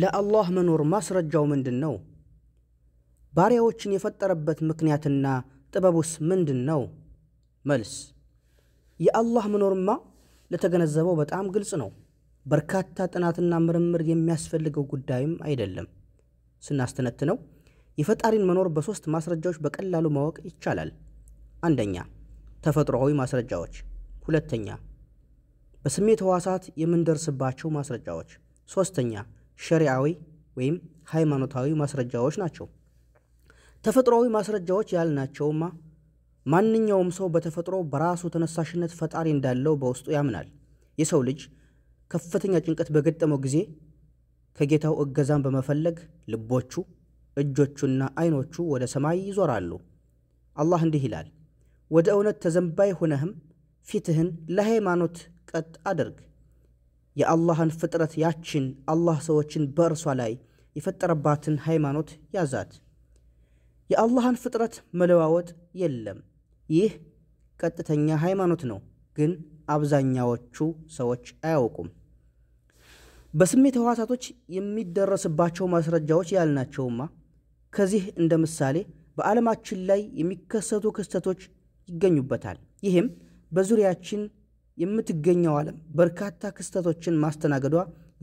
ለአላህ መኖር ማስረጃው ምንድን ነው? ባሪያዎችን የፈጠረበት ምክንያትና ጥበቡስ ምንድን ነው? መልስ የአላህ መኖርማ ለተገነዘበው በጣም ግልጽ ነው። በርካታ ጥናትና ምርምር የሚያስፈልገው ጉዳይም አይደለም። ስናስተነትነው የፈጣሪን መኖር በሶስት ማስረጃዎች በቀላሉ ማወቅ ይቻላል። አንደኛ ተፈጥሮአዊ ማስረጃዎች፣ ሁለተኛ በስሜት ህዋሳት የምንደርስባቸው ማስረጃዎች፣ ሶስተኛ ሸሪዓዊ ወይም ሃይማኖታዊ ማስረጃዎች ናቸው። ተፈጥሮዊ ማስረጃዎች ያልናቸውማ ማንኛውም ሰው በተፈጥሮ በራሱ ተነሳሽነት ፈጣሪ እንዳለው በውስጡ ያምናል። የሰው ልጅ ከፍተኛ ጭንቀት በገጠመው ጊዜ ከጌታው እገዛን በመፈለግ ልቦቹ፣ እጆቹና አይኖቹ ወደ ሰማይ ይዞራሉ። አላህ እንዲህ ይላል፣ ወደ እውነት ተዘንባይ ሆነህም ፊትህን ለሃይማኖት ቀጥ አድርግ የአላህን ፍጥረት ያችን አላህ ሰዎችን በእርሷ ላይ የፈጠረባትን ሃይማኖት ያዛት። የአላህን ፍጥረት መለዋወጥ የለም። ይህ ቀጥተኛ ሃይማኖት ነው፣ ግን አብዛኛዎቹ ሰዎች አያውቁም። በስሜት ህዋሳቶች የሚደረስባቸው ማስረጃዎች ያልናቸውማ። ከዚህ እንደ ምሳሌ በዓለማችን ላይ የሚከሰቱ ክስተቶች ይገኙበታል። ይህም በዙሪያችን የምትገኘው ዓለም በርካታ ክስተቶችን ማስተናገዷ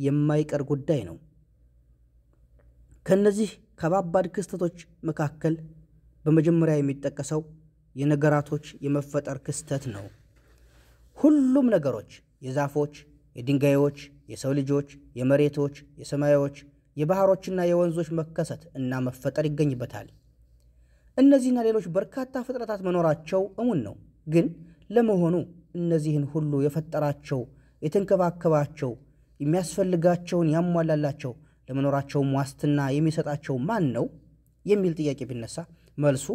የማይቀር ጉዳይ ነው። ከእነዚህ ከባባድ ክስተቶች መካከል በመጀመሪያ የሚጠቀሰው የነገራቶች የመፈጠር ክስተት ነው። ሁሉም ነገሮች የዛፎች፣ የድንጋዮች፣ የሰው ልጆች፣ የመሬቶች፣ የሰማዮች፣ የባህሮችና የወንዞች መከሰት እና መፈጠር ይገኝበታል። እነዚህና ሌሎች በርካታ ፍጥረታት መኖራቸው እሙን ነው። ግን ለመሆኑ እነዚህን ሁሉ የፈጠራቸው የተንከባከባቸው የሚያስፈልጋቸውን ያሟላላቸው ለመኖራቸውም ዋስትና የሚሰጣቸው ማን ነው የሚል ጥያቄ ቢነሳ መልሱ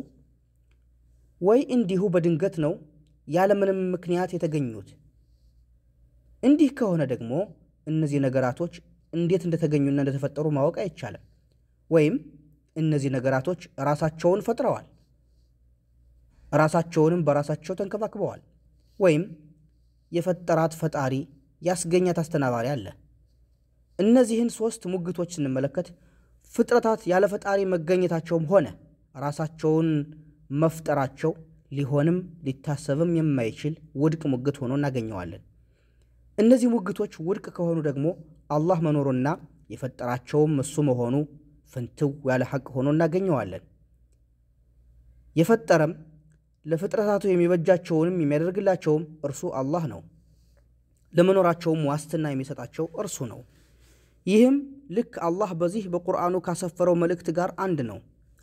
ወይ እንዲሁ በድንገት ነው ያለምንም ምክንያት የተገኙት። እንዲህ ከሆነ ደግሞ እነዚህ ነገራቶች እንዴት እንደተገኙና እንደተፈጠሩ ማወቅ አይቻልም። ወይም እነዚህ ነገራቶች ራሳቸውን ፈጥረዋል፣ ራሳቸውንም በራሳቸው ተንከባክበዋል። ወይም የፈጠራት ፈጣሪ ያስገኛት አስተናባሪ አለ። እነዚህን ሦስት ሙግቶች ስንመለከት ፍጥረታት ያለ ፈጣሪ መገኘታቸውም ሆነ ራሳቸውን መፍጠራቸው ሊሆንም ሊታሰብም የማይችል ውድቅ ሙግት ሆኖ እናገኘዋለን። እነዚህ ሙግቶች ውድቅ ከሆኑ ደግሞ አላህ መኖሩና የፈጠራቸውም እሱ መሆኑ ፍንትው ያለ ሐቅ ሆኖ እናገኘዋለን። የፈጠረም ለፍጥረታቱ የሚበጃቸውንም የሚያደርግላቸውም እርሱ አላህ ነው። ለመኖራቸውም ዋስትና የሚሰጣቸው እርሱ ነው። ይህም ልክ አላህ በዚህ በቁርአኑ ካሰፈረው መልእክት ጋር አንድ ነው።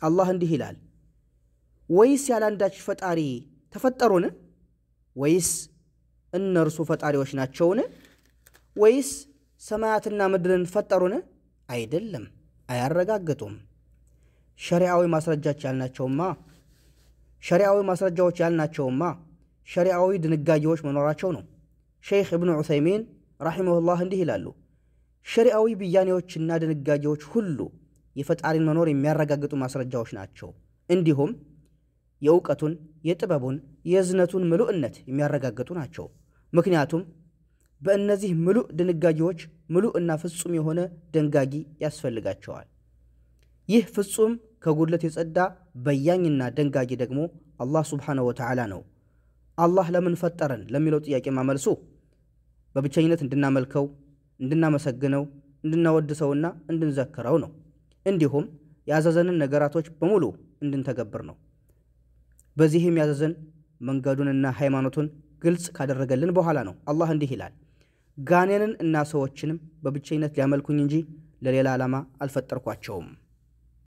አላህ እንዲህ ይላል፣ ወይስ ያላንዳች ፈጣሪ ተፈጠሩን? ወይስ እነርሱ ፈጣሪዎች ናቸውን? ወይስ ሰማያትና ምድርን ፈጠሩን? አይደለም፣ አያረጋግጡም። ሸሪዓዊ ማስረጃች ያልናቸውማ ሸሪዓዊ ማስረጃዎች ያልናቸውማ ሸሪዓዊ ድንጋጌዎች መኖራቸው ነው። ሼይኽ እብኑ ዑሰይሚን ረሒመሁላህ እንዲህ ይላሉ፣ ሸሪዓዊ ብያኔዎችና ድንጋጌዎች ሁሉ የፈጣሪን መኖር የሚያረጋግጡ ማስረጃዎች ናቸው። እንዲሁም የእውቀቱን፣ የጥበቡን፣ የእዝነቱን ምሉዕነት የሚያረጋግጡ ናቸው። ምክንያቱም በእነዚህ ምሉዕ ድንጋጌዎች ምሉዕ እና ፍጹም የሆነ ደንጋጊ ያስፈልጋቸዋል። ይህ ፍጹም ከጉድለት የጸዳ በያኝና ደንጋጊ ደግሞ አላህ ሱብሓነሁ ወተዓላ ነው። አላህ ለምን ፈጠረን ለሚለው ጥያቄ ማመልሱ በብቸኝነት እንድናመልከው፣ እንድናመሰግነው፣ እንድናወድሰውና እንድንዘክረው ነው። እንዲሁም ያዘዘንን ነገራቶች በሙሉ እንድንተገብር ነው። በዚህም ያዘዘን መንገዱንና ሃይማኖቱን ግልጽ ካደረገልን በኋላ ነው። አላህ እንዲህ ይላል፣ ጋኔንን እና ሰዎችንም በብቸኝነት ሊያመልኩኝ እንጂ ለሌላ ዓላማ አልፈጠርኳቸውም።